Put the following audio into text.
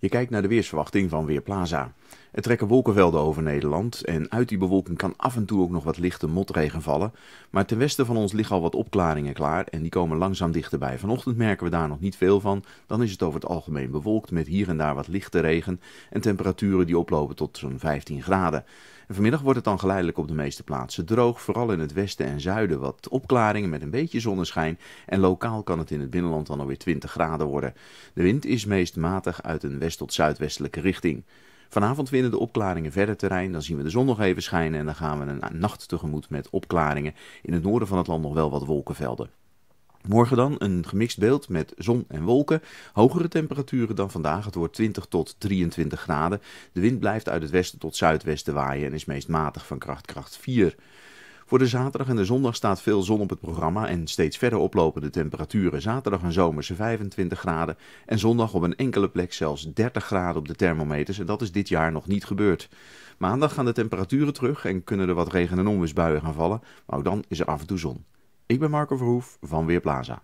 Je kijkt naar de weersverwachting van Weerplaza. Er trekken wolkenvelden over Nederland en uit die bewolking kan af en toe ook nog wat lichte motregen vallen. Maar ten westen van ons liggen al wat opklaringen klaar en die komen langzaam dichterbij. Vanochtend merken we daar nog niet veel van. Dan is het over het algemeen bewolkt met hier en daar wat lichte regen en temperaturen die oplopen tot zo'n 15 graden. vanmiddag wordt het dan geleidelijk op de meeste plaatsen droog, vooral in het westen en zuiden wat opklaringen met een beetje zonneschijn. En lokaal kan het in het binnenland dan alweer 20 graden worden. De wind is meest matig uit een west- tot zuidwestelijke richting. Vanavond winnen de opklaringen verder terrein. Dan zien we de zon nog even schijnen en dan gaan we een nacht tegemoet met opklaringen. In het noorden van het land nog wel wat wolkenvelden. Morgen dan een gemixt beeld met zon en wolken. Hogere temperaturen dan vandaag. Het wordt 20 tot 23 graden. De wind blijft uit het westen tot zuidwesten waaien en is meest matig van kracht kracht 4. Voor de zaterdag en de zondag staat veel zon op het programma en steeds verder oplopen de temperaturen. Zaterdag en zomerse 25 graden en zondag op een enkele plek zelfs 30 graden op de thermometers. En dat is dit jaar nog niet gebeurd. Maandag gaan de temperaturen terug en kunnen er wat regen- en onweersbuien gaan vallen. Maar ook dan is er af en toe zon. Ik ben Marco Verhoef van Weerplaza.